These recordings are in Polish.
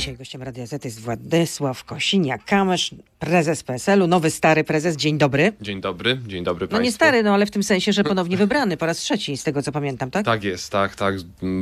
Dzisiaj gościem Radia Z jest Władysław Kosiniak-Kamysz, prezes PSL-u, nowy stary prezes. Dzień dobry. Dzień dobry, dzień dobry No nie stary, no ale w tym sensie, że ponownie wybrany po raz trzeci, z tego co pamiętam, tak? Tak jest, tak, tak.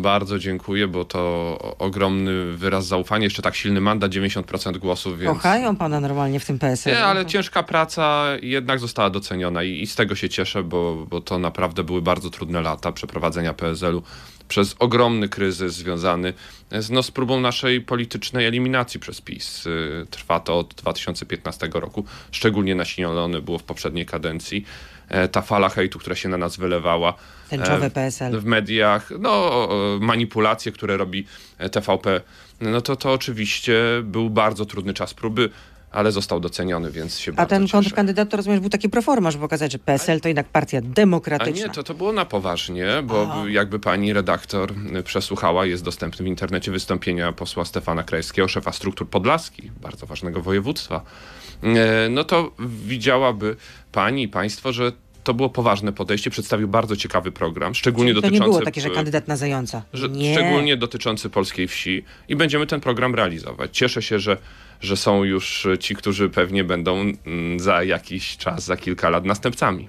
Bardzo dziękuję, bo to ogromny wyraz zaufania, jeszcze tak silny mandat, 90% głosów, więc... Kochają pana normalnie w tym PSL. Nie, ale ciężka praca jednak została doceniona i, i z tego się cieszę, bo, bo to naprawdę były bardzo trudne lata przeprowadzenia PSL-u przez ogromny kryzys związany e, z, no, z próbą naszej politycznej eliminacji przez PiS. E, trwa to od 2015 roku, szczególnie nasilone było w poprzedniej kadencji e, ta fala hejtu, która się na nas wylewała. PSL. W mediach, no, manipulacje, które robi TVP, no to to oczywiście był bardzo trudny czas próby ale został doceniony, więc się A ten kontrkandydat, to rozumiem, był taki proforma, żeby pokazać, że PSL to jednak partia demokratyczna. A nie, to, to było na poważnie, bo Aha. jakby pani redaktor y, przesłuchała, jest dostępny w internecie wystąpienia posła Stefana Krajskiego, szefa struktur Podlaski, bardzo ważnego województwa, y, no to widziałaby pani i państwo, że to było poważne podejście, przedstawił bardzo ciekawy program, szczególnie to dotyczący... To nie było takie, że y, kandydat na zająca. szczególnie dotyczący polskiej wsi i będziemy ten program realizować. Cieszę się, że że są już ci, którzy pewnie będą mm, za jakiś czas, za kilka lat następcami.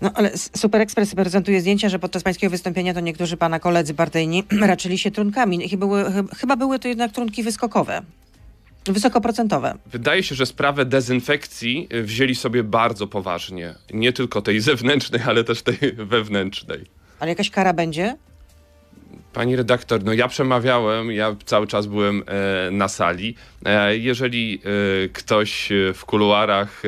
No ale Super Express prezentuje zdjęcia, że podczas pańskiego wystąpienia to niektórzy pana koledzy partyjni raczyli się trunkami. Chyba były, chyba były to jednak trunki wyskokowe. Wysokoprocentowe. Wydaje się, że sprawę dezynfekcji y, wzięli sobie bardzo poważnie. Nie tylko tej zewnętrznej, ale też tej wewnętrznej. Ale jakaś kara będzie? Pani redaktor, no ja przemawiałem, ja cały czas byłem e, na sali. E, jeżeli e, ktoś w kuluarach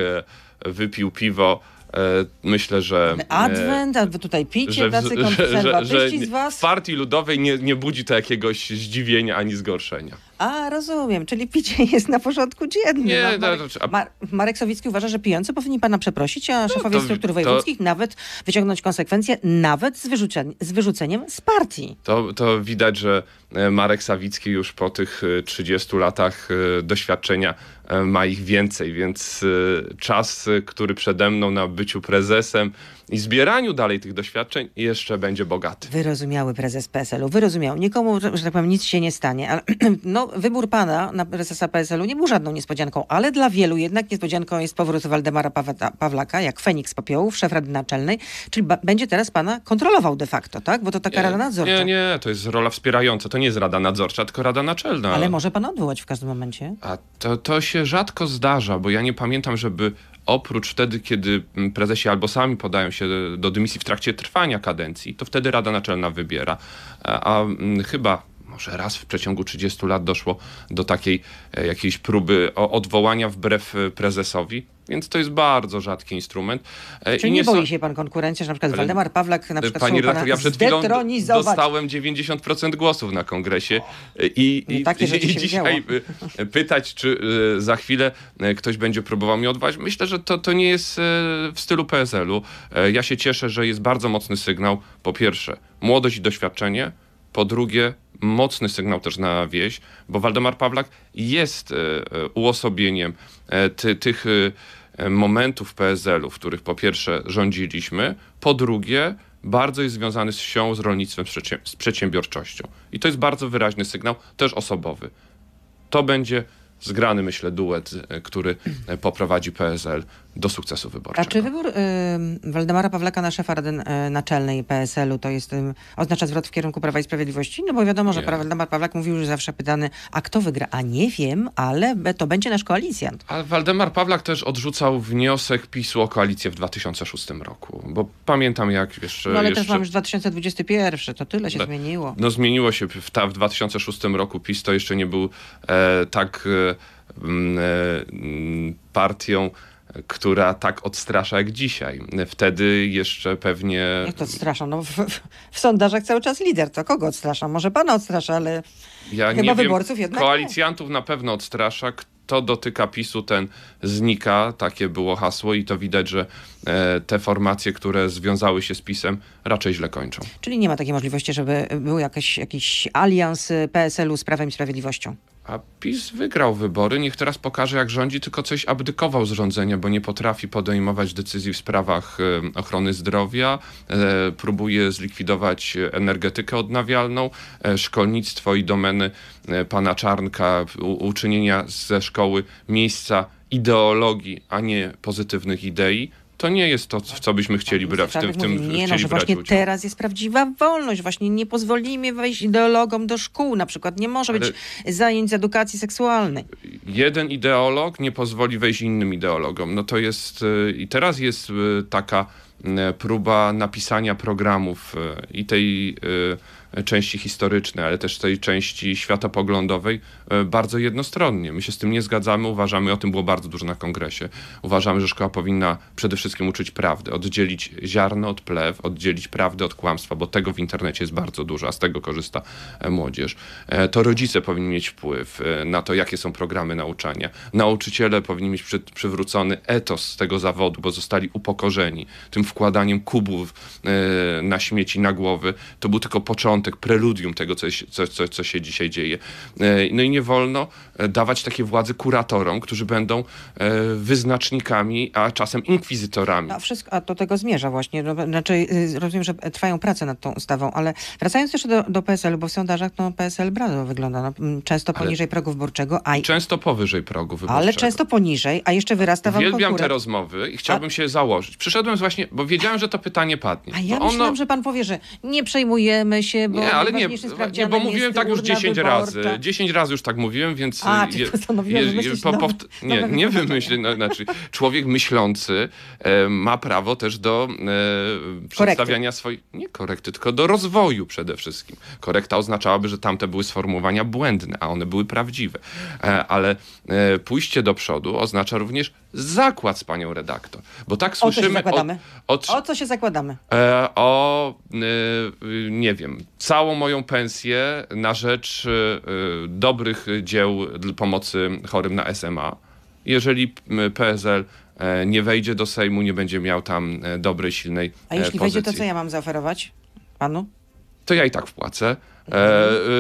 wypił piwo, E, myślę, że... E, adwent, albo tutaj picie, że, tacy konserwatyści z was? W partii ludowej nie, nie budzi to jakiegoś zdziwienia ani zgorszenia. A, rozumiem, czyli picie jest na porządku dziennym. Nie, no, Marek, znaczy, a... Mar Marek Sowicki uważa, że pijący powinni pana przeprosić, a no, szefowie no, to, struktur wojewódzkich to... nawet wyciągnąć konsekwencje, nawet z, wyrzucen z wyrzuceniem z partii. To, to widać, że e, Marek Sawicki już po tych 30 latach doświadczenia E, ma ich więcej, więc e, czas, e, który przede mną na byciu prezesem i zbieraniu dalej tych doświadczeń jeszcze będzie bogaty. Wyrozumiały prezes PSL-u, wyrozumiał. Nikomu, że tak powiem, nic się nie stanie, ale no, wybór pana na prezesa PSL-u nie był żadną niespodzianką, ale dla wielu jednak niespodzianką jest powrót Waldemara Pawlaka, jak Feniks Popiołów, szef Rady Naczelnej, czyli będzie teraz pana kontrolował de facto, tak? Bo to taka nie, rada nadzorcza. Nie, nie, to jest rola wspierająca, to nie jest rada nadzorcza, tylko rada naczelna. Ale może pan odwołać w każdym momencie. A to, to się się rzadko zdarza, bo ja nie pamiętam, żeby oprócz wtedy, kiedy mm, prezesi albo sami podają się do dymisji w trakcie trwania kadencji, to wtedy Rada Naczelna wybiera. E, a, mm, chyba że raz w przeciągu 30 lat doszło do takiej e, jakiejś próby odwołania wbrew e, prezesowi. Więc to jest bardzo rzadki instrument. E, czy I nie, nie boi się pan konkurencji, że na przykład Waldemar Pawlak na przykład Pani redaktor, ja przed chwilą dostałem 90% głosów na kongresie i, no i, takie i, i dzisiaj pytać, czy za chwilę ktoś będzie próbował mnie odwołać. Myślę, że to, to nie jest w stylu PSL-u. Ja się cieszę, że jest bardzo mocny sygnał. Po pierwsze, młodość i doświadczenie. Po drugie, mocny sygnał też na wieś, bo Waldemar Pawlak jest e, e, uosobieniem e, ty, tych momentów PSL-u, w których po pierwsze rządziliśmy, po drugie bardzo jest związany z wsią, z rolnictwem, z przedsiębiorczością. I to jest bardzo wyraźny sygnał, też osobowy. To będzie zgrany, myślę, duet, e, który e, poprowadzi PSL do sukcesu wyborczego. A czy wybór y, Waldemara Pawlaka na szefa Rady Naczelnej PSL-u to jest, y, oznacza zwrot w kierunku Prawa i Sprawiedliwości? No bo wiadomo, że Waldemar Pawlak mówił już zawsze pytany, a kto wygra? A nie wiem, ale to będzie nasz koalicjant. A Waldemar Pawlak też odrzucał wniosek PiSu o koalicję w 2006 roku, bo pamiętam jak jeszcze... No ale jeszcze... też mam już 2021, to tyle się no, zmieniło. No zmieniło się, w, ta, w 2006 roku PiS to jeszcze nie był e, tak... E, Mm, e, mm, partią, która tak odstrasza jak dzisiaj. Wtedy jeszcze pewnie... Jak to odstrasza? No, w, w sondażach cały czas lider. To kogo odstrasza? Może pana odstrasza, ale ja chyba nie wyborców wiem. jednak Koalicjantów nie. na pewno odstrasza. Kto dotyka PiSu, ten znika. Takie było hasło i to widać, że e, te formacje, które związały się z PiSem, raczej źle kończą. Czyli nie ma takiej możliwości, żeby był jakiś, jakiś alians e, PSL-u z Prawem i Sprawiedliwością? A PiS wygrał wybory, niech teraz pokaże jak rządzi, tylko coś abdykował z rządzenia, bo nie potrafi podejmować decyzji w sprawach y, ochrony zdrowia, y, próbuje zlikwidować energetykę odnawialną, y, szkolnictwo i domeny pana Czarnka, uczynienia ze szkoły miejsca ideologii, a nie pozytywnych idei to nie jest to, w co byśmy chcieli tak, brać. w tym, tak, nie, no, że właśnie udział. teraz jest prawdziwa wolność. Właśnie nie pozwolimy wejść ideologom do szkół. Na przykład nie może Ale być zajęć z edukacji seksualnej. Jeden ideolog nie pozwoli wejść innym ideologom. No to jest... E, I teraz jest e, taka e, próba napisania programów i tej części historycznej, ale też tej części światopoglądowej e, bardzo jednostronnie. My się z tym nie zgadzamy, uważamy, o tym było bardzo dużo na kongresie, uważamy, że szkoła powinna przede wszystkim uczyć prawdy, oddzielić ziarno od plew, oddzielić prawdę od kłamstwa, bo tego w internecie jest bardzo dużo, a z tego korzysta e, młodzież. E, to rodzice powinni mieć wpływ na to, jakie są programy nauczania. Nauczyciele powinni mieć przywrócony etos tego zawodu, bo zostali upokorzeni tym wkładaniem kubów na śmieci na głowy. To był tylko początek początek, preludium tego, co, co, co, co się dzisiaj dzieje. E, no i nie wolno e, dawać takiej władzy kuratorom, którzy będą e, wyznacznikami, a czasem inkwizytorami. A, wszystko, a do tego zmierza właśnie. No, znaczy, y, rozumiem, że trwają prace nad tą ustawą, ale wracając jeszcze do, do PSL, bo w sondażach no, PSL brado wygląda. No, mm, często poniżej ale, progu wyborczego. A... Często powyżej progu wyborczego. Ale często poniżej, a jeszcze wyrasta wam Uwielbiam te rozmowy i chciałbym a... się założyć. Przyszedłem właśnie, bo wiedziałem, że to pytanie padnie. A ja no myślałam, ono... że pan powie, że nie przejmujemy się, bo nie, ale nie, nie, bo mówiłem tak już 10 wyborcza. razy. 10 razy już tak mówiłem, więc A, e, je, je, je po, nie, nie wymyślę, no, znaczy człowiek myślący e, ma prawo też do e, przedstawiania swoich nie korekty, tylko do rozwoju przede wszystkim. Korekta oznaczałaby, że tamte były sformułowania błędne, a one były prawdziwe. E, ale e, pójście do przodu oznacza również zakład z panią redaktor. Bo tak słyszymy. O co się zakładamy? O, o, o co się zakładamy? E, o, e, nie wiem, całą moją pensję na rzecz y, y, dobrych dzieł pomocy chorym na SMA. Jeżeli y, PSL e, nie wejdzie do Sejmu, nie będzie miał tam e, dobrej, silnej e, A jeśli pozycji. wejdzie, to co ja mam zaoferować panu? To ja i tak wpłacę. Mhm.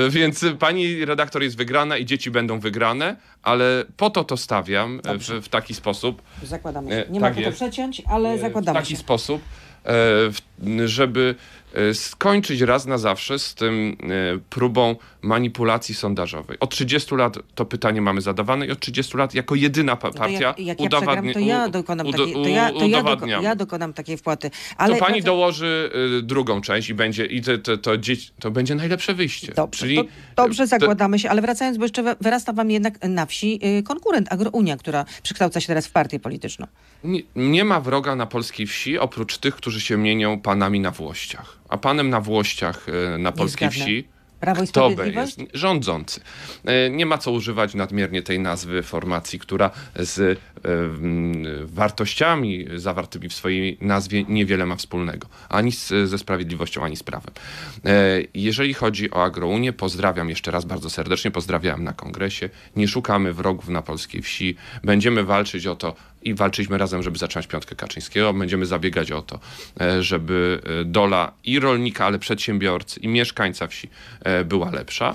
E, więc pani redaktor jest wygrana i dzieci będą wygrane, ale po to to stawiam w, w, taki sposób. Zakładamy się. Nie tak ma to przeciąć, ale zakładamy się. W taki się. sposób, żeby Y, skończyć raz na zawsze z tym y, próbą manipulacji sondażowej. Od 30 lat to pytanie mamy zadawane i od 30 lat jako jedyna no partia udowadnia... to ja dokonam takiej, wpłaty. Ale to pani dołoży y, drugą część i będzie i to, to, to, to będzie najlepsze wyjście. Dobrze, Czyli... dobrze zakładamy się, ale wracając, bo jeszcze wyrasta wam jednak na wsi konkurent Agrounia, która przekształca się teraz w partię polityczną. Nie, nie ma wroga na polskiej wsi oprócz tych, którzy się mienią panami na włościach a panem na włościach y, na polskiej wsi Prawo i kto jest rządzący. Y, nie ma co używać nadmiernie tej nazwy formacji, która z y, wartościami zawartymi w swojej nazwie niewiele ma wspólnego. Ani z, ze sprawiedliwością, ani z prawem. Jeżeli chodzi o agrounię, pozdrawiam jeszcze raz bardzo serdecznie, pozdrawiam na kongresie. Nie szukamy wrogów na polskiej wsi. Będziemy walczyć o to i walczyliśmy razem, żeby zacząć piątkę Kaczyńskiego. Będziemy zabiegać o to, e, żeby e, dola i rolnika, ale przedsiębiorcy i mieszkańca wsi e, była lepsza.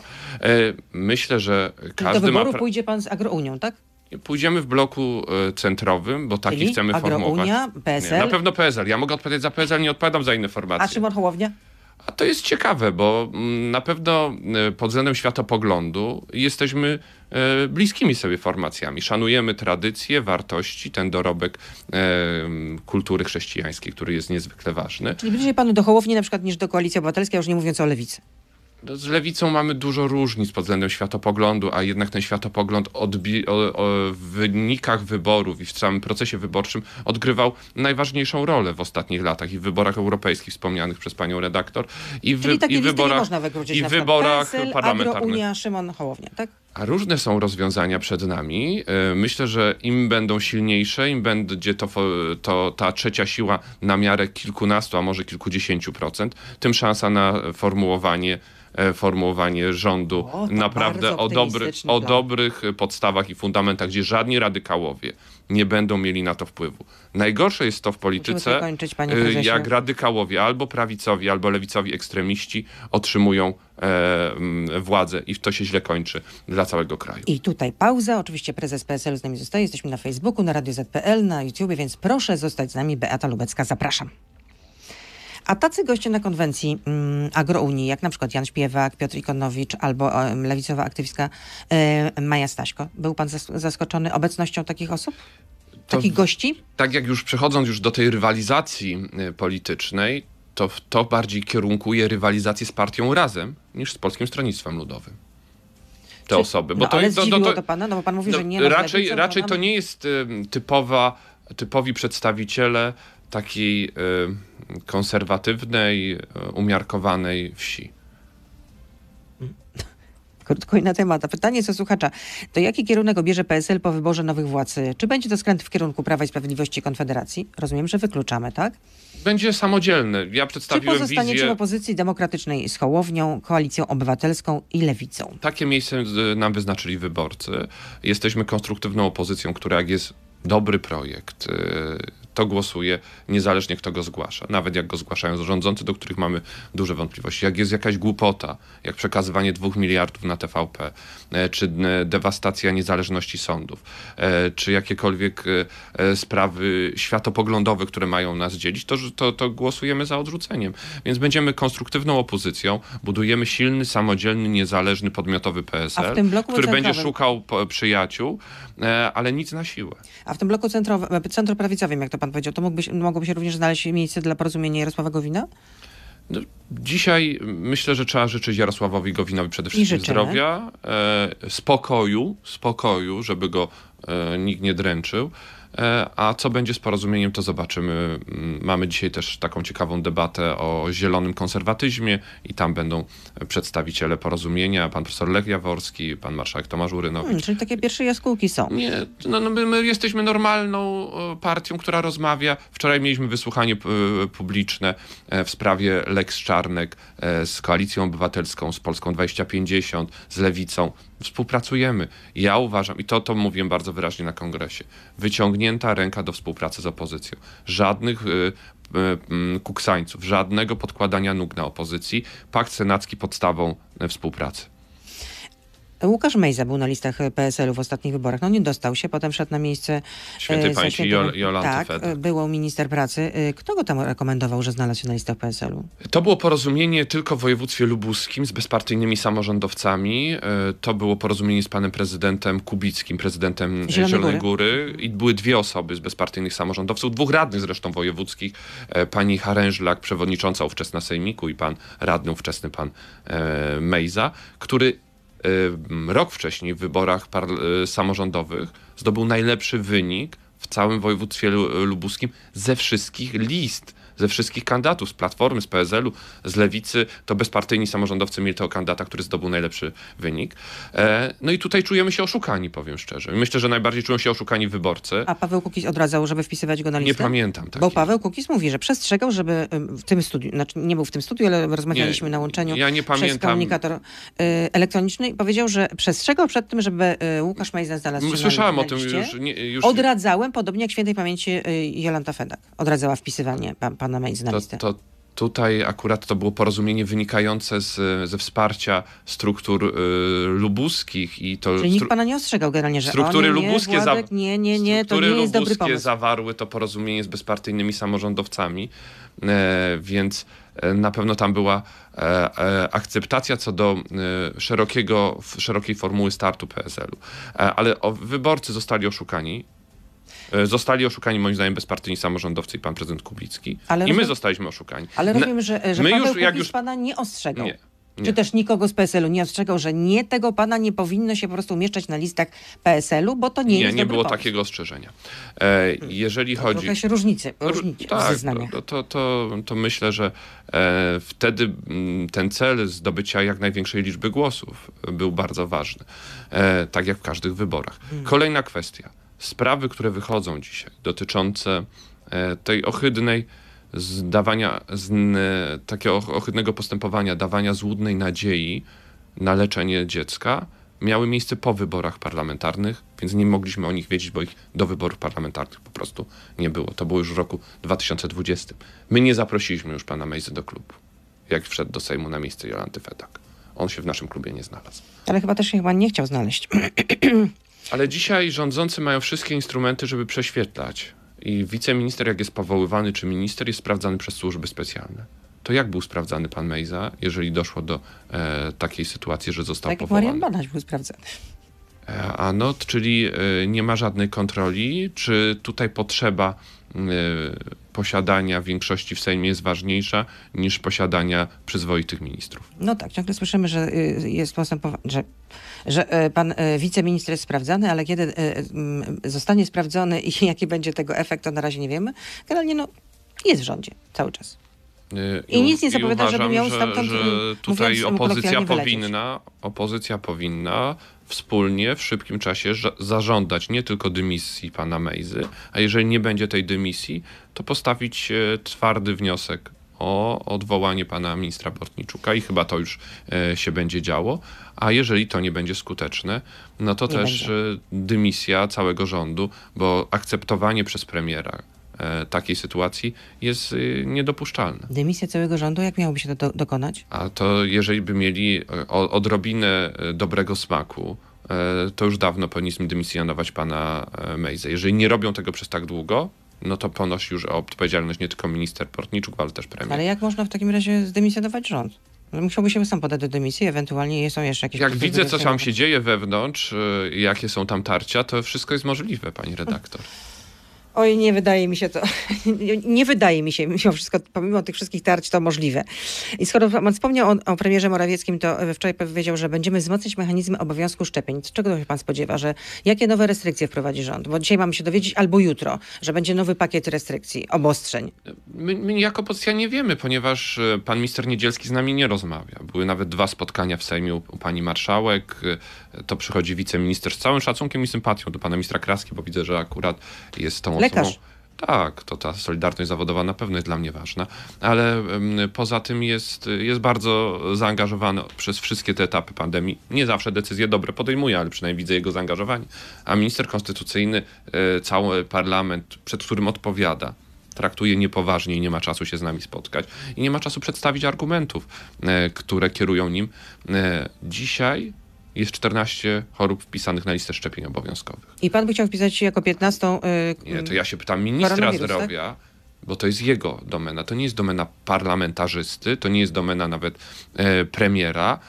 Myślę, że każdy do wyboru ma... pójdzie pan z Agrounią, tak? Pójdziemy w bloku centrowym, bo taki Czyli chcemy Agrounia, formować. Agrounia, PSL? Nie, na pewno PSL. Ja mogę odpowiadać za PSL, nie odpowiadam za inne formacje. A Szymon Hołownia? A to jest ciekawe, bo mm, na pewno e, pod względem światopoglądu jesteśmy e, bliskimi sobie formacjami. Szanujemy tradycje, wartości, ten dorobek e, kultury chrześcijańskiej, który jest niezwykle ważny. Czyli bliżej panu do Hołowni na przykład niż do Koalicji Obywatelskiej, a już nie mówiąc o Lewicy. No, z lewicą mamy dużo różnic pod względem światopoglądu, a jednak ten światopogląd odbi- o, o, w wynikach wyborów i w całym procesie wyborczym odgrywał najważniejszą rolę w ostatnich latach i w wyborach europejskich wspomnianych przez panią redaktor i w, Czyli i wyborach, i wyborach PSL, parlamentarnych. Agro, Unia, Szymon Hołownia, tak? A różne są rozwiązania przed nami. E, myślę, że im będą silniejsze, im będzie to, to, ta trzecia siła na miarę kilkunastu, a może kilkudziesięciu procent, tym szansa na formułowanie, e, formułowanie rządu o, naprawdę o, dobry, o dobrych podstawach i fundamentach, gdzie żadni radykałowie nie będą mieli na to wpływu. Najgorsze jest to w polityce, kończyć, e, jak radykałowie albo prawicowi, albo lewicowi ekstremiści otrzymują E, władzę i to się źle kończy dla całego kraju. I tutaj pauza. Oczywiście prezes PSL z nami zostaje. Jesteśmy na Facebooku, na Radio ZPL, na YouTube, więc proszę zostać z nami. Beata Lubecka, zapraszam. A tacy goście na konwencji mm, agrounii, jak na przykład Jan Śpiewak, Piotr Ikonowicz albo um, lewicowa aktywistka y, Maja Staśko. Był pan zaskoczony obecnością takich osób? Takich gości? Tak jak już przechodząc już do tej rywalizacji y, politycznej, to, to bardziej kierunkuje rywalizację z partią Razem niż z Polskim Stronnictwem Ludowym te Czy, osoby. Bo no, to, ale to, to, to, to pana, no bo pan mówi, no, że nie. Raczej, lewicą, raczej to nie jest y, typowa, typowi przedstawiciele takiej y, konserwatywnej, y, umiarkowanej wsi krótko i na temat. A pytanie co słuchacza, to jaki kierunek obierze PSL po wyborze nowych władz? Czy będzie to skręt w kierunku Prawa i Sprawiedliwości i Konfederacji? Rozumiem, że wykluczamy, tak? Będzie samodzielny. Ja przedstawiłem Czy pozostaniecie wizję... w opozycji demokratycznej z Hołownią, Koalicją Obywatelską i Lewicą? Takie miejsce y, nam wyznaczyli wyborcy. Jesteśmy konstruktywną opozycją, która jak jest dobry projekt, y, to głosuje niezależnie kto go zgłasza. Nawet jak go zgłaszają rządzący, do których mamy duże wątpliwości. Jak jest jakaś głupota, jak przekazywanie dwóch miliardów na TVP, e, czy e, dewastacja niezależności sądów, e, czy jakiekolwiek sprawy światopoglądowe, które mają nas dzielić, to, to, to głosujemy za odrzuceniem. Więc będziemy konstruktywną opozycją, budujemy silny, samodzielny, niezależny, podmiotowy PSL, który będzie szukał przyjaciół, E, ale nic na siłę. A w tym bloku e, centroprawicowym, jak to pan powiedział, to mógłby, mogłoby się również znaleźć miejsce dla porozumienia Jarosława Gowina? No, dzisiaj myślę, że trzeba życzyć Jarosławowi Gowinowi przede wszystkim zdrowia, e, spokoju, spokoju, żeby go e, nikt nie dręczył, E, a co będzie z porozumieniem, to zobaczymy. Mm, mamy dzisiaj też taką ciekawą debatę o zielonym konserwatyzmie i tam będą przedstawiciele porozumienia, pan profesor Lech Jaworski, pan marszałek Tomasz Urynowicz. Hmm, czyli takie pierwsze jaskółki są. Nie, no, no my, my jesteśmy normalną partią, która rozmawia. Wczoraj mieliśmy wysłuchanie publiczne e, w sprawie Lex Czarnek e, z Koalicją Obywatelską, z Polską 2050, z Lewicą współpracujemy. Ja uważam, i to, to mówiłem bardzo wyraźnie na kongresie, wyciągnięta ręka do współpracy z opozycją. Żadnych y, y mm, kuksańców, żadnego podkładania nóg na opozycji. Pakt senacki podstawą y, współpracy. Łukasz Mejza był na listach e, PSL-u w ostatnich wyborach. No nie dostał się, potem szedł na miejsce e, Świętej Pańki Jol Jolanty Tak, Fed. E, było minister pracy. Kto go tam rekomendował, że znalazł się na listach PSL-u? To było porozumienie tylko w województwie lubuskim z bezpartyjnymi samorządowcami. To było porozumienie z panem prezydentem Kubickim, prezydentem Zielonej, Zielonej Góry. Góry. I były dwie osoby z bezpartyjnych samorządowców, dwóch radnych zresztą wojewódzkich. Pani Harężlak, przewodnicząca ówczesna Sejmiku i pan radny ówczesny, pan Mejza, który Y, rok wcześniej w wyborach y, samorządowych zdobył najlepszy wynik w całym województwie lubuskim ze wszystkich list ze wszystkich kandydatów, z Platformy, z PSL-u, z Lewicy, to bezpartyjni samorządowcy mieli tego kandydata, który zdobył najlepszy wynik. E, no i tutaj czujemy się oszukani, powiem szczerze. Myślę, że najbardziej czują się oszukani wyborcy. A Paweł Kukiz odradzał, żeby wpisywać go na listę? Nie pamiętam. Takich. Bo Paweł Kukiz mówi, że przestrzegał, żeby w tym studiu, znaczy nie był w tym studiu, ale rozmawialiśmy nie, na łączeniu ja nie pamiętam. przez komunikator e, elektroniczny i powiedział, że przestrzegał przed tym, żeby e, Łukasz Majzna znalazł się Słyszałem na, na o tym już, nie, już. Odradzałem, podobnie jak świętej pamięci Jolanta Fedak. Odradzała wpisywanie pa, pana na To, to tutaj akurat to było porozumienie wynikające z, ze wsparcia struktur y, lubuskich i to... Czyli nikt pana nie ostrzegał generalnie, że struktury nie, nie, nie, lubuskie Władek, nie, nie, nie, to nie jest dobry pomysł. zawarły to porozumienie z bezpartyjnymi samorządowcami, e, więc e, na pewno tam była e, e, akceptacja co do e, szerokiego, szerokiej formuły startu PSL-u. E, ale o, wyborcy zostali oszukani E, zostali oszukani moim zdaniem bezpartyjni samorządowcy i pan prezydent Kubicki. Ale I rozumiem, my zostaliśmy oszukani. Ale rozumiem, że, że my już, jak już pana nie ostrzegał. Nie. Nie. Czy też nikogo z PSL-u nie ostrzegał, że nie tego pana nie powinno się po prostu umieszczać na listach PSL-u, bo to nie, nie jest. Nie, nie było pomysł. takiego ostrzeżenia. E, jeżeli to chodzi. Trochę się różnicy, różnicie tak, zeznania. To, to, to, to, myślę, że e, wtedy mm, ten cel zdobycia jak największej liczby głosów był bardzo ważny. E, tak jak w każdych wyborach. Hmm. Kolejna kwestia sprawy, które wychodzą dzisiaj, dotyczące e, tej ohydnej zdawania, z, takiego ohydnego postępowania, dawania złudnej nadziei na leczenie dziecka, miały miejsce po wyborach parlamentarnych, więc nie mogliśmy o nich wiedzieć, bo ich do wyborów parlamentarnych po prostu nie było. To było już w roku 2020. My nie zaprosiliśmy już pana Mejzy do klubu, jak wszedł do Sejmu na miejsce Jolanty Fedak. On się w naszym klubie nie znalazł. Ale chyba też się chyba nie chciał znaleźć. Ale dzisiaj rządzący mają wszystkie instrumenty, żeby prześwietlać. I wiceminister, jak jest powoływany, czy minister, jest sprawdzany przez służby specjalne. To jak był sprawdzany pan Mejza, jeżeli doszło do e, takiej sytuacji, że został tak powołany? Tak, Marian Banaś był sprawdzany. E, a no, czyli e, nie ma żadnej kontroli? Czy tutaj potrzeba e, posiadania większości w Sejmie jest ważniejsza niż posiadania przyzwoitych ministrów? No tak, ciągle słyszymy, że y, jest postępowanie, że że e, pan e, wiceminister jest sprawdzany, ale kiedy e, mm, zostanie sprawdzony i jaki będzie tego efekt, to na razie nie wiemy. Generalnie no, jest w rządzie cały czas. Y, I, I nic nie zapowiada, żeby miał stamtąd że, że mm, tutaj opozycja powinna, opozycja powinna wspólnie w szybkim czasie zażądać nie tylko dymisji pana Mejzy, a jeżeli nie będzie tej dymisji, to postawić twardy wniosek o odwołanie pana ministra Bortniczuka i chyba to już się będzie działo, a jeżeli to nie będzie skuteczne, no to nie też będzie. Y, dymisja całego rządu, bo akceptowanie przez premiera e, takiej sytuacji jest y, niedopuszczalne. Dymisja całego rządu, jak miałoby się to do dokonać? A to jeżeli by mieli e, odrobinę e, dobrego smaku, to już dawno powinniśmy dymisjonować pana Mejzę. Jeżeli nie robią tego przez tak długo, no to ponosi już odpowiedzialność nie tylko minister Portniczuk, ale też premier. Ale jak można w takim razie zdymisjonować rząd? Musiałby się sam podać do dymisji, ewentualnie są jeszcze jakieś... Jak widzę, co tam się dzieje wewnątrz, y, jakie są tam tarcia, to wszystko jest możliwe, pani redaktor. Oj, nie wydaje mi się to, nie wydaje mi się mimo wszystko, pomimo tych wszystkich tarć, to możliwe. I skoro pan wspomniał o, o premierze Morawieckim, to e, wczoraj powiedział, że będziemy wzmocnić mechanizmy obowiązku szczepień. Czego się pan spodziewa, że jakie nowe restrykcje wprowadzi rząd? Bo dzisiaj mamy się dowiedzieć albo jutro, że będzie nowy pakiet restrykcji, obostrzeń. My, my jako opozycja nie wiemy, ponieważ e, pan minister Niedzielski z nami nie rozmawia. Były nawet dwa spotkania w Sejmie u, u pani marszałek, e, to przychodzi wiceminister z całym szacunkiem i sympatią do pana ministra Kraski, bo widzę, że akurat jest tą Lekarz. osobą. Tak, to ta solidarność zawodowa na pewno jest dla mnie ważna, ale poza tym jest, jest bardzo zaangażowany przez wszystkie te etapy pandemii. Nie zawsze decyzje dobre podejmuje, ale przynajmniej widzę jego zaangażowanie. A minister konstytucyjny, e, cały parlament, przed którym odpowiada, traktuje niepoważnie i nie ma czasu się z nami spotkać i nie ma czasu przedstawić argumentów, e, które kierują nim. E, dzisiaj jest 14 chorób wpisanych na listę szczepień obowiązkowych. I pan by chciał wpisać jako 15. Yy, nie, to ja się pytam ministra tak? zdrowia. Tak? bo to jest jego domena. To nie jest domena parlamentarzysty, to nie jest domena nawet e, premiera.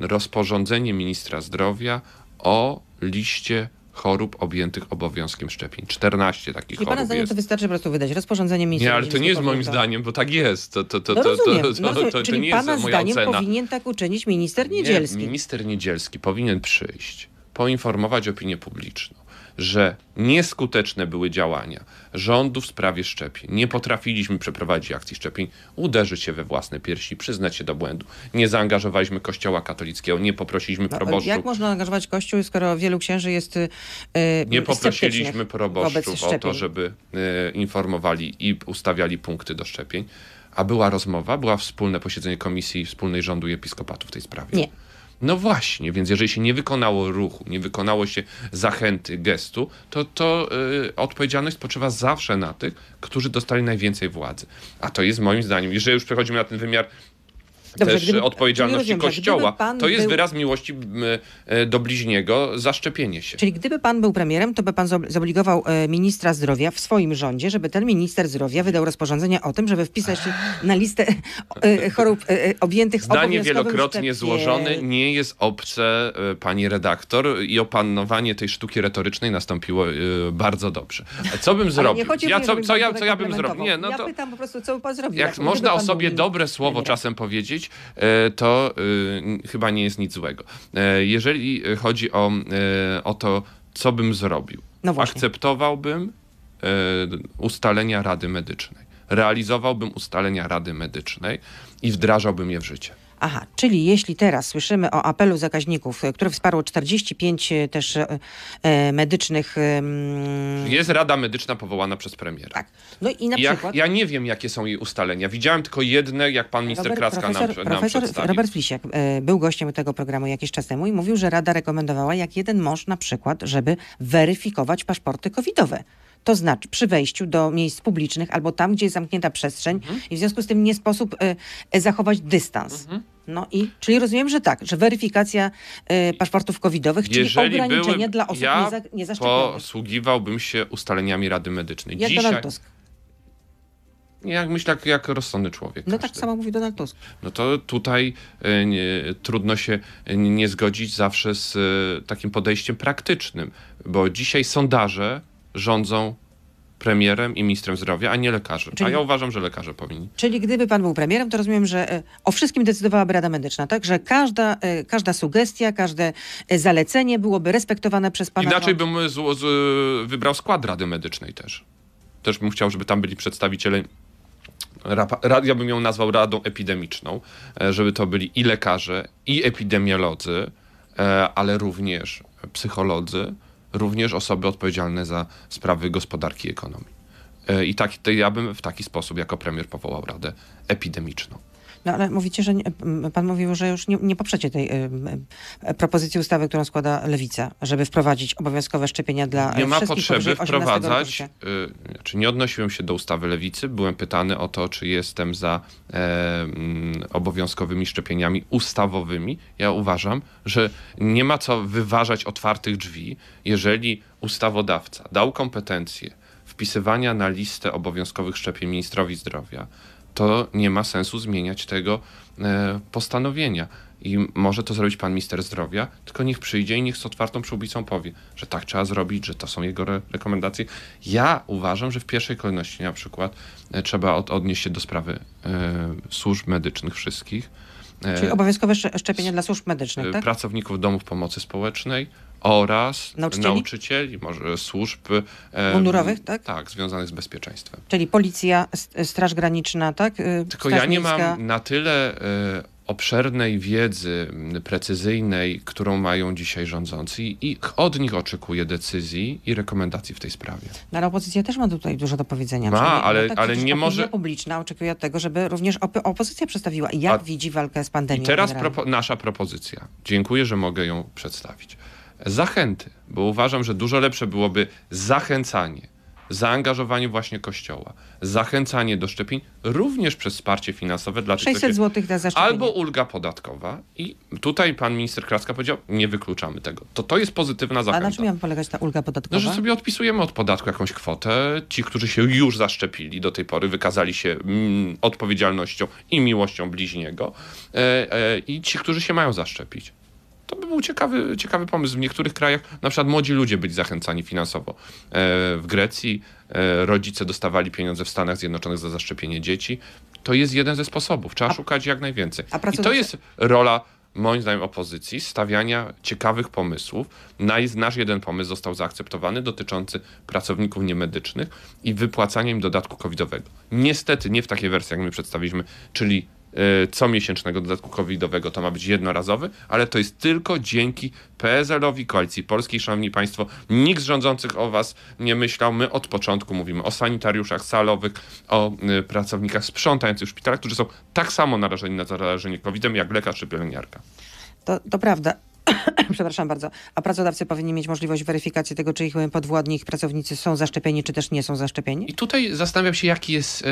Rozporządzenie ministra zdrowia o liście chorób objętych obowiązkiem szczepień. 14 takich I chorób pana zdaniem jest. to wystarczy po prostu wydać rozporządzenie ministra. Nie, ale to nie jest moim zdaniem, bo tak jest. To, to, to, no rozumiem, to, to, rozumiem. to, to, no Czyli nie pana jest moja zdaniem ocena. powinien tak uczynić minister Niedzielski. Nie, minister Niedzielski powinien przyjść, poinformować opinię publiczną że nieskuteczne były działania rządu w sprawie szczepień. Nie potrafiliśmy przeprowadzić akcji szczepień, uderzyć się we własne piersi, przyznać się do błędu. Nie zaangażowaliśmy Kościoła katolickiego, nie poprosiliśmy no, proboszczów. jak można angażować Kościół, skoro wielu księży jest yy, Nie poprosiliśmy proboszczów o to, żeby yy, informowali i ustawiali punkty do szczepień. A była rozmowa, była wspólne posiedzenie komisji wspólnej rządu i episkopatu w tej sprawie. Nie. No właśnie, więc jeżeli się nie wykonało ruchu, nie wykonało się zachęty, gestu, to, to yy, odpowiedzialność spoczywa zawsze na tych, którzy dostali najwięcej władzy. A to jest moim zdaniem, jeżeli już przechodzimy na ten wymiar Dobrze, też gdyby, odpowiedzialności rozumiem, tak. Kościoła. to jest był... wyraz miłości e, do bliźniego, zaszczepienie się. Czyli gdyby pan był premierem, to by pan zobligował e, ministra zdrowia w swoim rządzie, żeby ten minister zdrowia wydał rozporządzenie o tym, żeby wpisać się na listę e, chorób objętych Zdanie wielokrotnie szczepie... złożone nie jest obce pani redaktor i opanowanie tej sztuki retorycznej nastąpiło bardzo dobrze. Co bym zrobił? Ja, co, co, ja, co ja bym zrobił? Nie, no to, ja pytam po prostu, co by pan zrobił. Jak można o sobie dobre słowo czasem powiedzieć, powiedzieć, e, to e, chyba nie jest nic złego. E, jeżeli chodzi o, o to, co bym zrobił, no akceptowałbym ustalenia Rady Medycznej realizowałbym ustalenia Rady Medycznej i wdrażałbym je w życie. Aha, czyli jeśli teraz słyszymy o apelu zakaźników, e, który wsparło 45 e, też e, e medycznych. E, Jest Rada Medyczna powołana przez premiera. Tak. No i na przykład. Ja nie wiem, jakie są jej ustalenia. Widziałem tylko jedne, jak pan minister Robert, Kraska profesor, nam, nam profesor przedstawił. Robert Flisiak e, był gościem tego programu jakiś czas temu i mówił, że Rada rekomendowała jak jeden mąż na przykład, żeby weryfikować paszporty covidowe to znaczy przy wejściu do miejsc publicznych albo tam, gdzie jest zamknięta przestrzeń mhm. i w związku z tym nie sposób y, y zachować dystans. Mhm. No i, czyli rozumiem, że tak, że weryfikacja y, paszportów covidowych, czyli Jeżeli ograniczenia byłem, dla osób ja nieza, niezaszczepionych. posługiwałbym się ustaleniami Rady Medycznej. Jak Dzisiaj... Donald Tusk. Jak myślę, jak, jak rozsądny człowiek. No każdy. tak samo mówi Donald Tusk. No to tutaj y, nie, trudno się nie zgodzić zawsze z y, takim podejściem praktycznym, bo dzisiaj sondaże rządzą premierem i ministrem zdrowia, a nie lekarzem. Czyli, a ja uważam, że lekarze powinni. Czyli gdyby pan był premierem, to rozumiem, że e, o wszystkim decydowałaby Rada Medyczna, tak? Że każda, e, każda sugestia, każde e, zalecenie byłoby respektowane przez pana. Inaczej rząd. bym z, z, wybrał skład Rady Medycznej też. Też bym chciał, żeby tam byli przedstawiciele ja bym ją nazwał radą epidemiczną, żeby to byli i lekarze, i epidemiolodzy, ale również psycholodzy, również osoby odpowiedzialne za sprawy gospodarki i ekonomii. E, I tak, ja bym w taki sposób jako premier powołał Radę Epidemiczną. No ale mówicie, że nie, mm, pan mówił, że już nie, nie poprzecie tej y, y, propozycji ustawy, którą składa Lewica, żeby wprowadzić obowiązkowe szczepienia dla nie wszystkich. Nie ma potrzeby wprowadzać, y, nie odnosiłem się do ustawy Lewicy, byłem pytany o to, czy jestem za y, obowiązkowymi szczepieniami ustawowymi. Ja uważam, że nie ma co wyważać otwartych drzwi, jeżeli ustawodawca dał kompetencje wpisywania na listę obowiązkowych szczepień ministrowi zdrowia, to nie ma sensu zmieniać tego e, postanowienia. I może to zrobić pan minister zdrowia, tylko niech przyjdzie i niech z otwartą przyłbicą powie, że tak trzeba zrobić, że to są jego re rekomendacje. Ja uważam, że w pierwszej kolejności na przykład e, trzeba od odnieść się do sprawy e, służb medycznych wszystkich. E, Czyli obowiązkowe szczepienie dla służb medycznych, e, tak? Pracowników domów pomocy społecznej, oraz nauczycieli, nauczycieli może służb mundurowych, tak? Tak, związanych z bezpieczeństwem. Czyli policja, Straż Graniczna, tak? Y, Tylko Straż ja nie miejska. mam na tyle y, obszernej wiedzy mm, precyzyjnej, którą mają dzisiaj rządzący i od nich oczekuję decyzji i rekomendacji w tej sprawie. No, ale opozycja też ma tutaj dużo do powiedzenia. Ma, Czyli, no ale, no tak, ale nie może... publiczna oczekuje od tego, żeby również opozycja przedstawiła, jak A... widzi walkę z pandemią. I teraz propo nasza propozycja. Dziękuję, że mogę ją przedstawić zachęty, bo uważam, że dużo lepsze byłoby zachęcanie, zaangażowanie właśnie Kościoła, zachęcanie do szczepień również przez wsparcie finansowe dla 600 zł na zaszczepienie. Albo ulga podatkowa i tutaj pan minister Kraska powiedział, nie wykluczamy tego. To to jest pozytywna zachęta. A na czym miała polegać ta ulga podatkowa? No, że sobie odpisujemy od podatku jakąś kwotę. Ci, którzy się już zaszczepili do tej pory, wykazali się mm, odpowiedzialnością i miłością bliźniego e, e, i ci, którzy się mają zaszczepić to by był ciekawy, ciekawy pomysł. W niektórych krajach na przykład młodzi ludzie byli zachęcani finansowo. E, w Grecji e, rodzice dostawali pieniądze w Stanach Zjednoczonych za zaszczepienie dzieci. To jest jeden ze sposobów. Trzeba a, szukać jak najwięcej. I to jest rola moim zdaniem opozycji, stawiania ciekawych pomysłów. Nasz jeden pomysł został zaakceptowany, dotyczący pracowników niemedycznych i wypłacania im dodatku covidowego. Niestety nie w takiej wersji, jak my przedstawiliśmy, czyli E, Co miesięcznego dodatku covidowego. To ma być jednorazowy, ale to jest tylko dzięki PSL-owi, Koalicji Polskiej. Szanowni Państwo, nikt z rządzących o Was nie myślał. My od początku mówimy o sanitariuszach salowych, o e, pracownikach sprzątających w szpitalach, którzy są tak samo narażeni na zarażenie COVID-em jak lekarz czy pielęgniarka. To, to prawda, przepraszam bardzo, a pracodawcy powinni mieć możliwość weryfikacji tego, czy ich podwładni, ich pracownicy są zaszczepieni, czy też nie są zaszczepieni? I tutaj zastanawiam się, jaki jest y,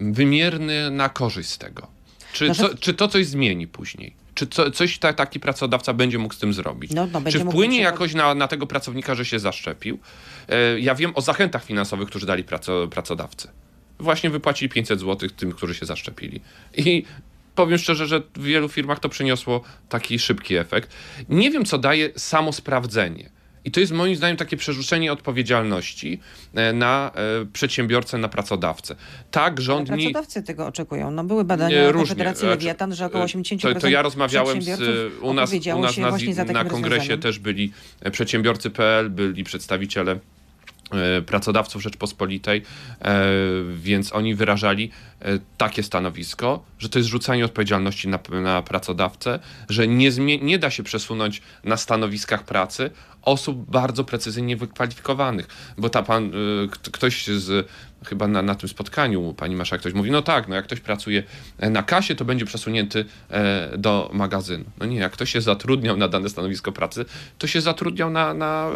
wymierny na korzyść z tego. Czy, co, czy to coś zmieni później? Czy co, coś ta, taki pracodawca będzie mógł z tym zrobić? No, no, czy wpłynie jakoś na, na, tego pracownika, że się zaszczepił? E, ja wiem o zachętach finansowych, którzy dali praco, pracodawcy. Właśnie wypłacili 500 zł tym, którzy się zaszczepili. I powiem szczerze, że w wielu firmach to przyniosło taki szybki efekt. Nie wiem, co daje samo sprawdzenie i to jest moim zdaniem takie przerzucenie odpowiedzialności e, na e, przedsiębiorcę, na pracodawcę. Tak, rząd Ale pracodawcy tego oczekują. No, były badania Różnie. Federacji Lewiatan, znaczy, że około 80% e, To, to ja rozmawiałem z, u nas, u nas na, na kongresie też byli przedsiębiorcy.pl, byli przedstawiciele pracodawców Rzeczpospolitej, więc oni wyrażali takie stanowisko, że to jest rzucanie odpowiedzialności na, na pracodawcę, że nie, nie da się przesunąć na stanowiskach pracy, osób bardzo precyzyjnie wykwalifikowanych, bo ta pan, y, ktoś z chyba na, na tym spotkaniu pani Masza ktoś mówi, no tak, no jak ktoś pracuje e, na kasie, to będzie przesunięty e, do magazynu. No nie, jak ktoś się zatrudniał na dane stanowisko pracy, to się zatrudniał na, na,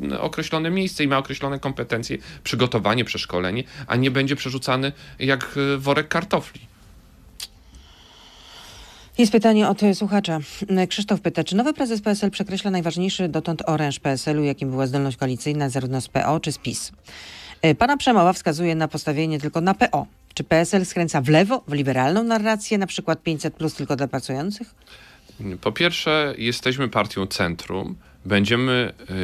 na e, określone miejsce i ma określone kompetencje, przygotowanie, przeszkolenie, a nie będzie przerzucany jak worek kartofli. Jest pytanie od słuchacza. Krzysztof pyta, czy nowy prezes PSL przekreśla najważniejszy dotąd oręż PSL-u, jakim była zdolność koalicyjna zarówno z PO czy z PiS? E, Pana przemowa wskazuje na postawienie tylko na PO. Czy PSL skręca w lewo, w liberalną narrację, na przykład 500 plus tylko dla pracujących? Po pierwsze, jesteśmy partią centrum. Będziemy, yy,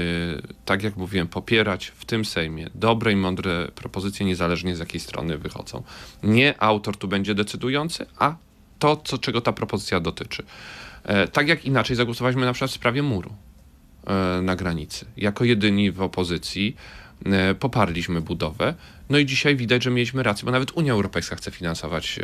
tak jak mówiłem, popierać w tym Sejmie dobre i mądre propozycje, niezależnie z jakiej strony wychodzą. Nie autor tu będzie decydujący, a to, co, czego ta propozycja dotyczy. E, tak jak inaczej zagłosowaliśmy na przykład w sprawie muru e, na granicy. Jako jedyni w opozycji e, poparliśmy budowę. No i dzisiaj widać, że mieliśmy rację, bo nawet Unia Europejska chce finansować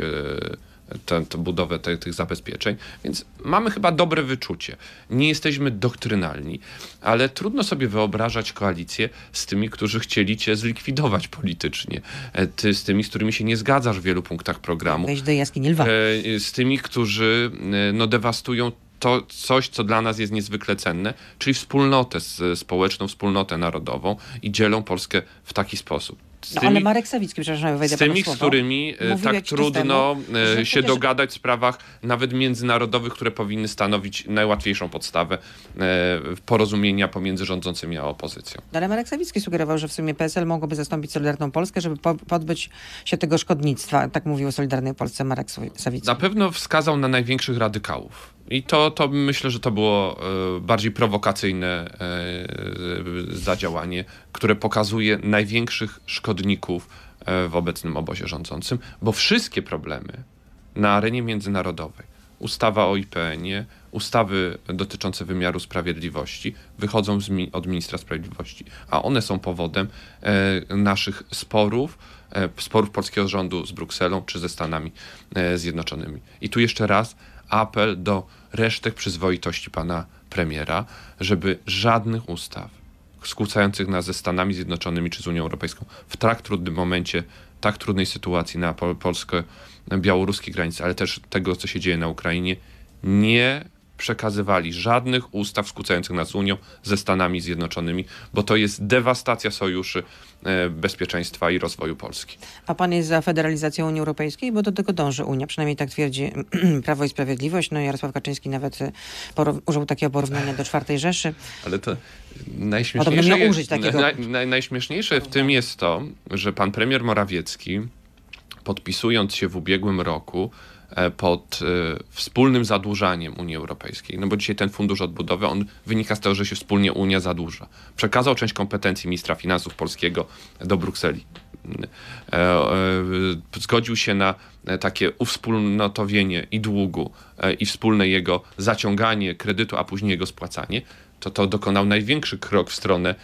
tę, budowę te, tych zabezpieczeń. Więc mamy chyba dobre wyczucie. Nie jesteśmy doktrynalni, ale trudno sobie wyobrażać koalicję z tymi, którzy chcieli cię zlikwidować politycznie. E, ty, z tymi, z którymi się nie zgadzasz w wielu punktach programu. Wejść do jaskini lwa. E, z tymi, którzy e, no, dewastują to coś, co dla nas jest niezwykle cenne, czyli wspólnotę społeczną, wspólnotę narodową i dzielą Polskę w taki sposób. No, tymi, ale Marek Sawicki, przepraszam, wejdę Z tymi, z którymi e, Mówił tak trudno e, się dogadać w sprawach nawet międzynarodowych, które powinny stanowić najłatwiejszą podstawę e, porozumienia pomiędzy rządzącymi a opozycją. No, ale Marek Sawicki sugerował, że w sumie PSL mogłoby zastąpić Solidarną Polskę, żeby po podbyć się tego szkodnictwa. Tak mówił o Solidarnej Polsce Marek Sawicki. Na pewno wskazał na największych radykałów i to, to myślę, że to było e, bardziej prowokacyjne e, zadziałanie, które pokazuje największych szkodników e, w obecnym obozie rządzącym, bo wszystkie problemy na arenie międzynarodowej, ustawa o IPN-ie, ustawy dotyczące wymiaru sprawiedliwości wychodzą mi od ministra sprawiedliwości, a one są powodem e, naszych sporów, e, sporów polskiego rządu z Brukselą czy ze Stanami e, Zjednoczonymi. I tu jeszcze raz apel do resztek przyzwoitości pana premiera, żeby żadnych ustaw skłócających nas ze Stanami Zjednoczonymi czy z Unią Europejską w tak trudnym momencie, tak trudnej sytuacji na polsko-białoruskiej granicy, ale też tego, co się dzieje na Ukrainie, nie przekazywali żadnych ustaw skłócających nas z Unią, ze Stanami Zjednoczonymi, bo to jest dewastacja sojuszy e, bezpieczeństwa i rozwoju Polski. A pan jest za federalizacją Unii Europejskiej, bo do tego dąży Unia, przynajmniej tak twierdzi Prawo i Sprawiedliwość. No Jarosław Kaczyński nawet e, użył takiego porównania do czwartej Rzeszy. Ale to najśmieszniejsze, jest, użyć takiego. Naj, naj, najśmieszniejsze w tym jest to, że pan premier Morawiecki podpisując się w ubiegłym roku E, pod e, wspólnym zadłużaniem Unii Europejskiej. No bo dzisiaj ten fundusz odbudowy, on wynika z tego, że się wspólnie Unia zadłuża. Przekazał część kompetencji ministra finansów polskiego do Brukseli. E, zgodził się na takie uwspólnotowienie i długu, i wspólne jego zaciąganie kredytu, a później jego spłacanie to to dokonał największy krok w stronę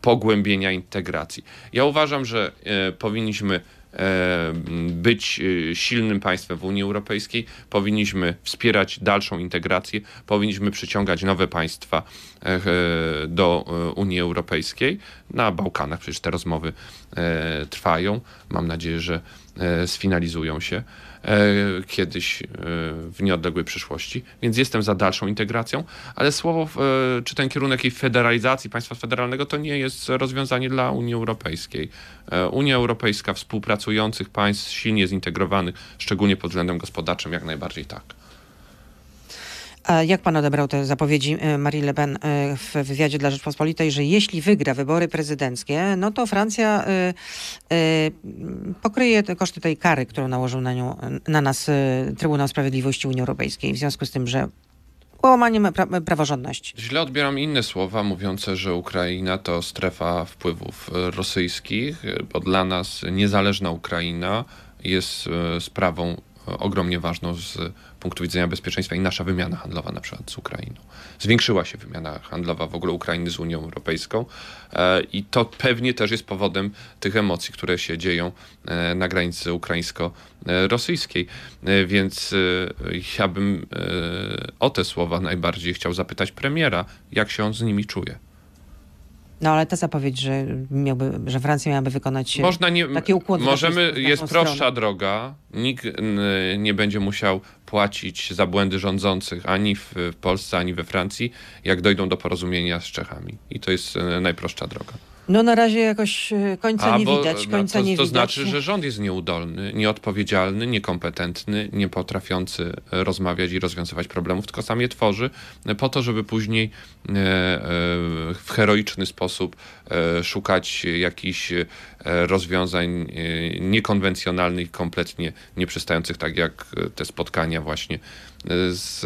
pogłębienia integracji. Ja uważam, że powinniśmy E, być e, silnym państwem w Unii Europejskiej, powinniśmy wspierać dalszą integrację, powinniśmy przyciągać nowe państwa e, do Unii Europejskiej. Na Bałkanach przecież te rozmowy trwają. Mam nadzieję, że sfinalizują się. E, kiedyś e, w nieodległej przyszłości, więc jestem za dalszą integracją, ale słowo e, czy ten kierunek i federalizacji państwa federalnego to nie jest rozwiązanie dla Unii Europejskiej. Unia Europejska współpracujących państw silnie zintegrowanych, szczególnie pod względem gospodarczym, jak najbardziej tak. A jak pan odebrał te zapowiedzi e, Marie Le Pen e, w wywiadzie dla Rzeczpospolitej, że jeśli wygra wybory prezydenckie, no to Francja e, pokryje te koszty tej kary, którą nałożył na, nią, na nas Trybunał Sprawiedliwości Unii Europejskiej, w związku z tym, że łamanie pra- praworządności. Źle odbieram inne słowa mówiące, że Ukraina to strefa wpływów rosyjskich, bo dla nas niezależna Ukraina jest sprawą ogromnie ważną z punktu widzenia bezpieczeństwa i nasza wymiana handlowa na przykład z Ukrainą. Zwiększyła się wymiana handlowa w ogóle Ukrainy z Unią Europejską e, i to pewnie też jest powodem tych emocji, które się dzieją e, na granicy ukraińsko-rosyjskiej. E, więc ja bym o te słowa najbardziej chciał zapytać premiera, jak się on z nimi czuje. No ale ta zapowiedź, że, miałby, że Francja miałaby wykonać Można nie, taki układ. Możemy, jest, jest prostsza stronę. droga. Nikt nie będzie musiał płacić za błędy rządzących ani w Polsce, ani we Francji, jak dojdą do porozumienia z Czechami. I to jest e, najprostsza droga. No na razie jakoś e, końca A, nie bo, widać. No, końca to, nie to widać. znaczy, że rząd jest nieudolny, nieodpowiedzialny, niekompetentny, niepotrafiący e, rozmawiać i rozwiązywać problemów, tylko sam je tworzy e, po to, żeby później w heroiczny sposób szukać jakichś rozwiązań niekonwencjonalnych, kompletnie nieprzystających, tak jak te spotkania właśnie z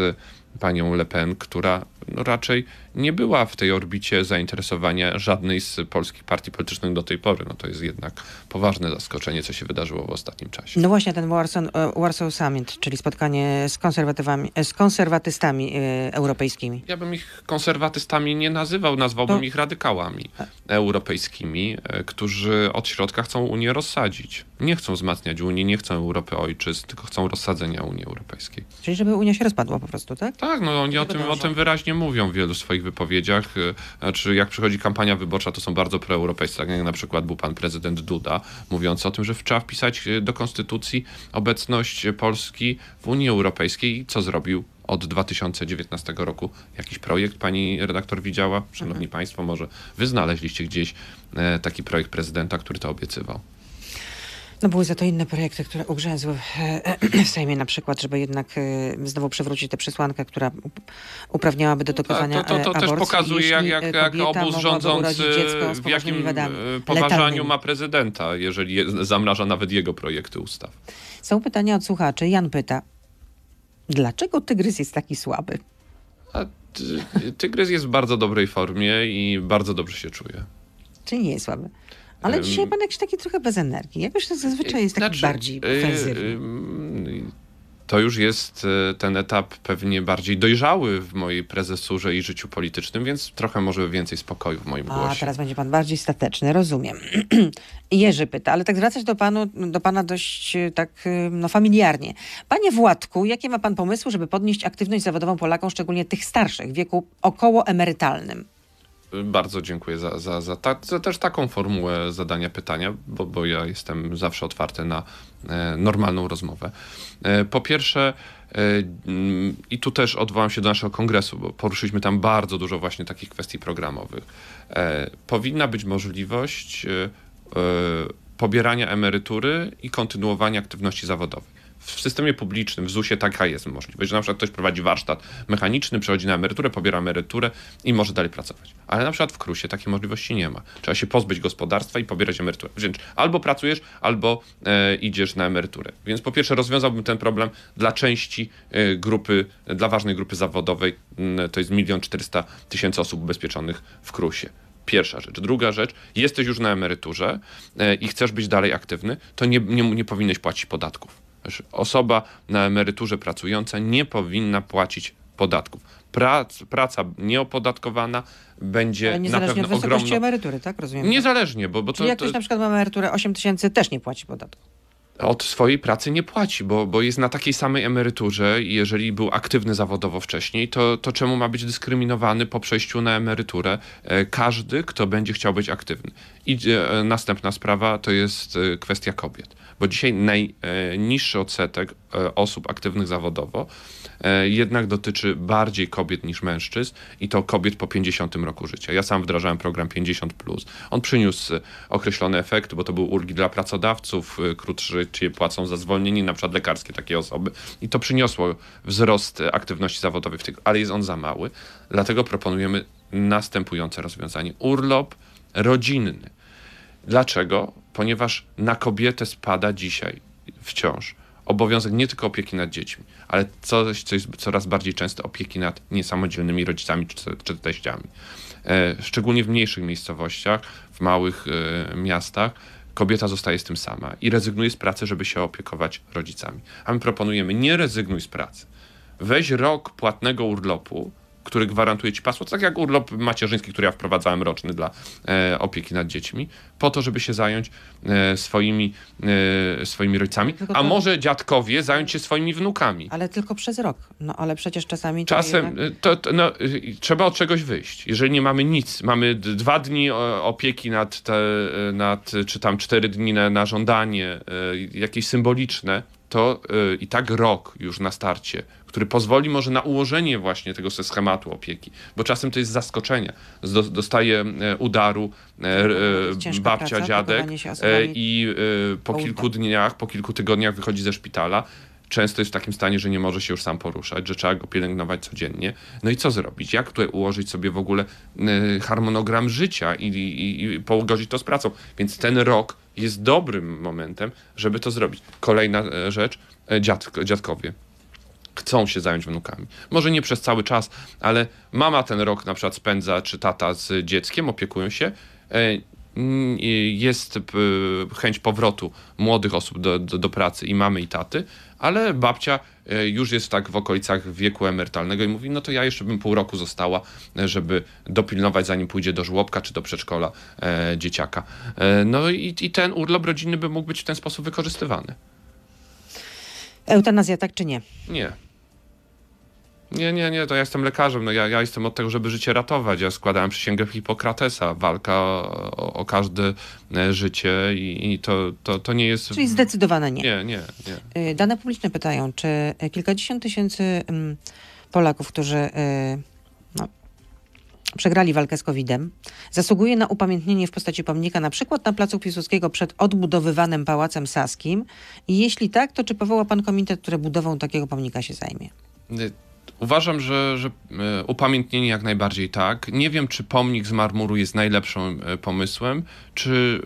panią Le Pen, która no raczej nie była w tej orbicie zainteresowania żadnej z polskich partii politycznych do tej pory. No to jest jednak poważne zaskoczenie, co się wydarzyło w ostatnim czasie. No właśnie ten Warsaw, e, Warsaw Summit, czyli spotkanie z, konserwatywami, e, z konserwatystami e, europejskimi. Ja bym ich konserwatystami nie nazywał, nazwałbym to... ich radykałami europejskimi, którzy od środka chcą Unię rozsadzić. Nie chcą wzmacniać Unii, nie chcą Europy ojczyzn, tylko chcą rozsadzenia Unii Europejskiej. Czyli żeby Unia się rozpadła po prostu, tak? Tak, no oni o tym, o tym wyraźnie mówią w wielu swoich swoich wypowiedziach, y, znaczy jak przychodzi kampania wyborcza, to są bardzo proeuropejscy, tak jak na przykład był pan prezydent Duda, mówiąc o tym, że trzeba wpisać y, do konstytucji obecność Polski w Unii Europejskiej co zrobił od 2019 roku jakiś projekt pani redaktor widziała? Szanowni mhm. Państwo, może wy znaleźliście gdzieś e, taki projekt prezydenta, który to obiecywał. No były za to inne projekty, które ugrzęzły w e, Sejmie na przykład, żeby jednak e, znowu przywrócić tę przesłankę, która uprawniałaby do dokonania no tak, To, to, to e, też pokazuje, jak, jak, jak obóz rządzący w jakim poważaniu ma prezydenta, jeżeli je, zamraża nawet jego projekty ustaw. Są pytania od słuchaczy. Jan pyta, dlaczego tygrys jest taki słaby? A ty, tygrys jest w bardzo dobrej formie i bardzo dobrze się czuje. Czy nie jest słaby? Ale um, dzisiaj pan jakiś taki trochę bez energii. Jakoś to zazwyczaj jest znaczy, bardziej y, y, ofensywny. to już jest e, ten etap pewnie bardziej dojrzały w mojej prezesurze i życiu politycznym, więc trochę może więcej spokoju w moim głosie. A teraz będzie pan bardziej stateczny, rozumiem. Jerzy pyta, ale tak zwracać do, panu, do pana dość e, tak e, no, familiarnie. Panie Władku, jakie ma pan pomysły, żeby podnieść aktywność zawodową Polakom, szczególnie tych starszych, w wieku około emerytalnym? Bardzo dziękuję za, za, za, ta, za, też taką formułę zadania pytania, bo, bo ja jestem zawsze otwarty na e, normalną rozmowę. E, po pierwsze, e, i tu też odwołam się do naszego kongresu, bo poruszyliśmy tam bardzo dużo właśnie takich kwestii programowych. Powinna być możliwość pobierania emerytury i kontynuowania aktywności zawodowej w systemie publicznym, w ZUS-ie taka jest możliwość, że na przykład ktoś prowadzi warsztat mechaniczny, przechodzi na emeryturę, pobiera emeryturę i może dalej pracować. Ale na przykład w Krusie takiej możliwości nie ma. Trzeba się pozbyć gospodarstwa i pobierać emeryturę. Więc albo pracujesz, albo e, idziesz na emeryturę. Więc po pierwsze rozwiązałbym ten problem dla części e, grupy, dla ważnej grupy zawodowej, mm, to jest milion czterysta tysięcy osób ubezpieczonych w Krusie. Pierwsza rzecz. Druga rzecz, jesteś już na emeryturze e, i chcesz być dalej aktywny, to nie, nie, nie powinieneś płacić podatków osoba na emeryturze pracująca nie powinna płacić podatków prac, praca nieopodatkowana będzie niezależnie na pewno od wysokości emerytury, tak? Rozumiem. Tak? Niezależnie, bo... bo to, Czyli jak ktoś na przykład ma emeryturę 8 tysięcy, też nie płaci podatku. Od swojej pracy nie płaci, bo, bo jest na takiej samej emeryturze i jeżeli był aktywny zawodowo wcześniej, to, to czemu ma być dyskryminowany po przejściu na emeryturę e, każdy, kto będzie chciał być aktywny. I e, e, następna sprawa to jest kwestia kobiet bo dzisiaj najniższy odsetek e, osób aktywnych zawodowo e, jednak dotyczy bardziej kobiet niż mężczyzn i to kobiet po 50 roku życia. Ja sam wdrażałem program 50. On przyniósł e, określone efekty, bo to były ulgi dla pracodawców, krótszy czy płacą za zwolnienie, na przykład lekarskie takie osoby. I to przyniosło wzrost aktywności zawodowej, w tych, ale jest on za mały. Dlatego proponujemy następujące rozwiązanie: urlop rodzinny. Dlaczego? ponieważ na kobietę spada dzisiaj wciąż obowiązek nie tylko opieki nad dziećmi, ale coś, co jest coraz bardziej często opieki nad niesamodzielnymi rodzicami czy, teściami. E, szczególnie w mniejszych miejscowościach, w małych e, miastach, kobieta zostaje z tym sama i rezygnuje z pracy, żeby się opiekować rodzicami. A my proponujemy, nie rezygnuj z pracy. Weź rok płatnego urlopu, który gwarantuje ci pasło, tak jak urlop macierzyński, który ja wprowadzałem roczny dla e, opieki nad dziećmi, po to, żeby się zająć e, swoimi, e, swoimi rodzicami, tylko a to... może dziadkowie zająć się swoimi wnukami. Ale tylko przez rok. No ale przecież czasami... Czasem to, jednak... to, to no, trzeba od czegoś wyjść. Jeżeli nie mamy nic, mamy dwa dni opieki nad, te, nad czy tam cztery dni na, na żądanie, jakieś symboliczne, to y, i tak rok już na starcie, który pozwoli może na ułożenie właśnie tego schematu opieki, bo czasem to jest zaskoczenie. Dostaje y, udaru y, Ciężka babcia, praca, dziadek i po kilku dniach, po kilku tygodniach wychodzi ze szpitala często jest w takim stanie, że nie może się już sam poruszać, że trzeba go pielęgnować codziennie. No i co zrobić? Jak tutaj ułożyć sobie w ogóle y, harmonogram życia i, i, i pogodzić to z pracą? Więc ten rok jest dobrym momentem, żeby to zrobić. Kolejna e, rzecz, e, dziadkowie chcą się zająć wnukami. Może nie przez cały czas, ale mama ten rok na przykład spędza, czy tata z dzieckiem, opiekują się. E, jest chęć powrotu młodych osób do, do, do pracy i mamy i taty, ale babcia e, już jest tak w okolicach wieku emerytalnego i mówi, no to ja jeszcze bym pół roku została, e, żeby dopilnować, zanim pójdzie do żłobka czy do przedszkola e, dzieciaka. E, no i, i ten urlop rodzinny by mógł być w ten sposób wykorzystywany. Eutanazja, tak czy nie? Nie. Nie, nie, nie, to ja jestem lekarzem. No ja, ja jestem od tego, żeby życie ratować. Ja składałem przysięgę Hipokratesa. Walka o, o każde e, życie i, i, to, to, to nie jest... Czyli zdecydowane nie. Nie, nie, nie. Y, dane publiczne pytają, czy e, kilkadziesiąt tysięcy mm, Polaków, którzy e, no, przegrali walkę z COVID-em, zasługuje na upamiętnienie w postaci pomnika na przykład na Placu Piłsudskiego przed odbudowywanym Pałacem Saskim? I jeśli tak, to czy powoła pan komitet, który budową takiego pomnika się zajmie? Y, uważam, że, że e, upamiętnienie jak najbardziej tak. Nie wiem, czy pomnik z marmuru jest najlepszym e, pomysłem, czy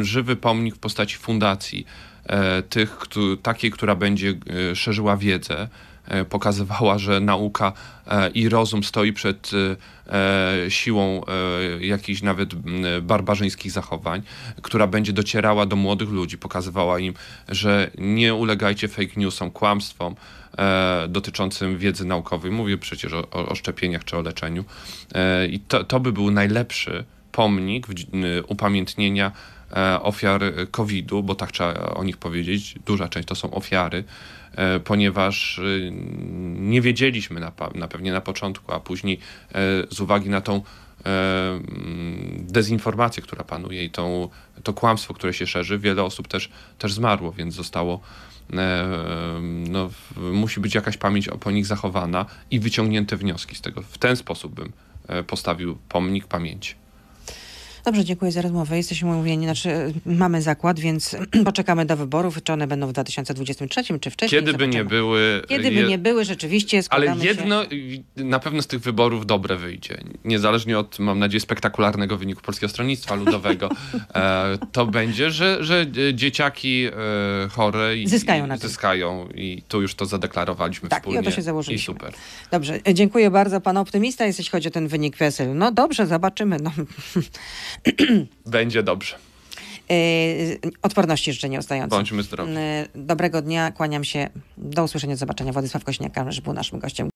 e, żywy pomnik w postaci fundacji, tych, takiej, która będzie szerzyła wiedzę, pokazywała, że nauka i rozum stoi przed siłą jakichś nawet barbarzyńskich zachowań, która będzie docierała do młodych ludzi, pokazywała im, że nie ulegajcie fake newsom, kłamstwom, E, dotyczącym wiedzy naukowej. Mówię przecież o, o szczepieniach czy o leczeniu. E, I to, to by był najlepszy pomnik upamiętnienia e, ofiar COVID-u, bo tak trzeba o nich powiedzieć. Duża część to są ofiary, ponieważ y, nie wiedzieliśmy na, na pewnie na początku, a później z uwagi na tą dezinformację, która panuje i tą, to kłamstwo, które się szerzy, wiele osób też, też zmarło, więc zostało E, no, musi być jakaś pamięć po nich zachowana i wyciągnięte wnioski z tego. W ten sposób bym e, postawił pomnik pamięci. Dobrze, dziękuję za rozmowę. Jesteśmy umówieni, znaczy e, mamy zakład, więc poczekamy do wyborów, czy one będą w 2023, czy wcześniej. Kiedy by nie były. Kiedy by je... nie były, rzeczywiście. Ale jedno się... na pewno z tych wyborów dobre wyjdzie. Niezależnie od, mam nadzieję, spektakularnego wyniku Polskiego Stronnictwa Ludowego, e, to będzie, że, że e, dzieciaki chore i, zyskają, na zyskają tym. i tu już to zadeklarowaliśmy tak, wspólnie. Tak, i o to się założyliśmy. I super. Dobrze, dziękuję bardzo. Pan optymista jeśli chodzi o ten wynik PESEL. No dobrze, zobaczymy. No. Będzie dobrze. E, odporności życzenia nieustającej. Bądźmy zdrowi. E, dobrego dnia, kłaniam się. Do usłyszenia, do zobaczenia. Władysław Kośniak, że był naszym gościem.